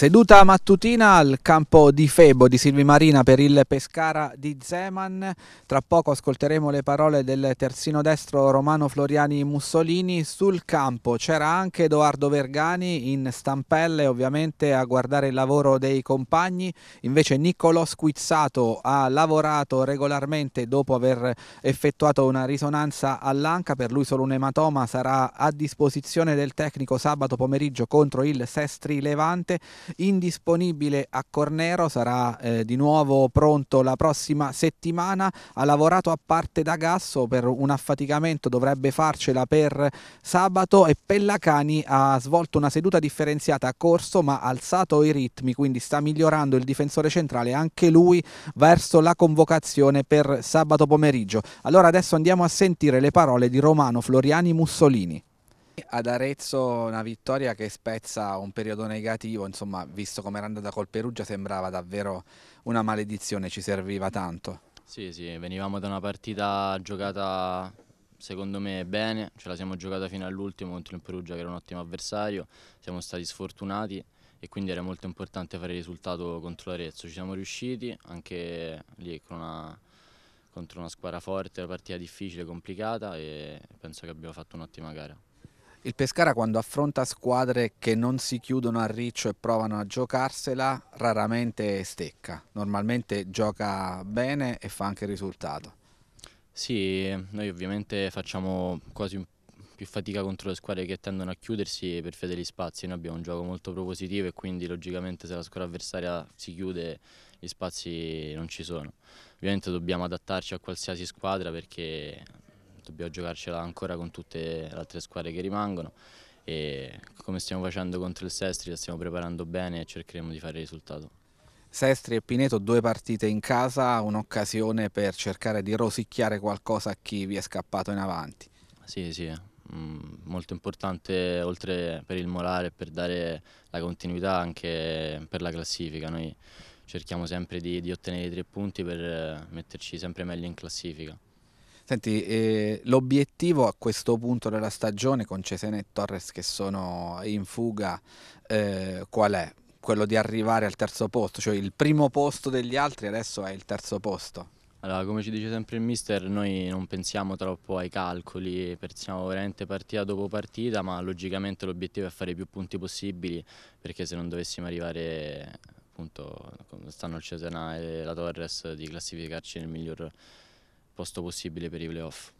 Seduta mattutina al campo di Febo di Silvi Marina per il Pescara di Zeman. Tra poco ascolteremo le parole del terzino destro Romano Floriani Mussolini. Sul campo c'era anche Edoardo Vergani in stampelle ovviamente a guardare il lavoro dei compagni. Invece Niccolò Squizzato ha lavorato regolarmente dopo aver effettuato una risonanza all'anca. Per lui solo un ematoma sarà a disposizione del tecnico sabato pomeriggio contro il Sestri Levante indisponibile a Cornero, sarà eh, di nuovo pronto la prossima settimana, ha lavorato a parte da Gasso per un affaticamento, dovrebbe farcela per sabato e Pellacani ha svolto una seduta differenziata a corso ma ha alzato i ritmi, quindi sta migliorando il difensore centrale, anche lui verso la convocazione per sabato pomeriggio. Allora adesso andiamo a sentire le parole di Romano Floriani Mussolini ad Arezzo una vittoria che spezza un periodo negativo, insomma, visto come era andata col Perugia sembrava davvero una maledizione, ci serviva tanto. Sì, sì, venivamo da una partita giocata secondo me bene, ce la siamo giocata fino all'ultimo contro il Perugia che era un ottimo avversario, siamo stati sfortunati e quindi era molto importante fare il risultato contro l'Arezzo, ci siamo riusciti anche lì con una contro una squadra forte, una partita difficile, complicata e penso che abbiamo fatto un'ottima gara. Il Pescara quando affronta squadre che non si chiudono a riccio e provano a giocarsela raramente stecca, normalmente gioca bene e fa anche il risultato. Sì, noi ovviamente facciamo quasi più fatica contro le squadre che tendono a chiudersi per fedeli spazi, noi abbiamo un gioco molto propositivo e quindi logicamente se la squadra avversaria si chiude gli spazi non ci sono. Ovviamente dobbiamo adattarci a qualsiasi squadra perché dobbiamo giocarcela ancora con tutte le altre squadre che rimangono e come stiamo facendo contro il Sestri la stiamo preparando bene e cercheremo di fare il risultato. Sestri e Pineto due partite in casa, un'occasione per cercare di rosicchiare qualcosa a chi vi è scappato in avanti. Sì, sì, mm, molto importante oltre per il morale, per dare la continuità anche per la classifica. Noi cerchiamo sempre di, di ottenere i tre punti per eh, metterci sempre meglio in classifica. Senti, eh, l'obiettivo a questo punto della stagione con Cesena e Torres che sono in fuga, eh, qual è? Quello di arrivare al terzo posto, cioè il primo posto degli altri adesso è il terzo posto. Allora, come ci dice sempre il mister, noi non pensiamo troppo ai calcoli, pensiamo veramente partita dopo partita, ma logicamente l'obiettivo è fare più punti possibili, perché se non dovessimo arrivare, appunto, come stanno il Cesena e la Torres, di classificarci nel miglior posto posto possibile per i playoff.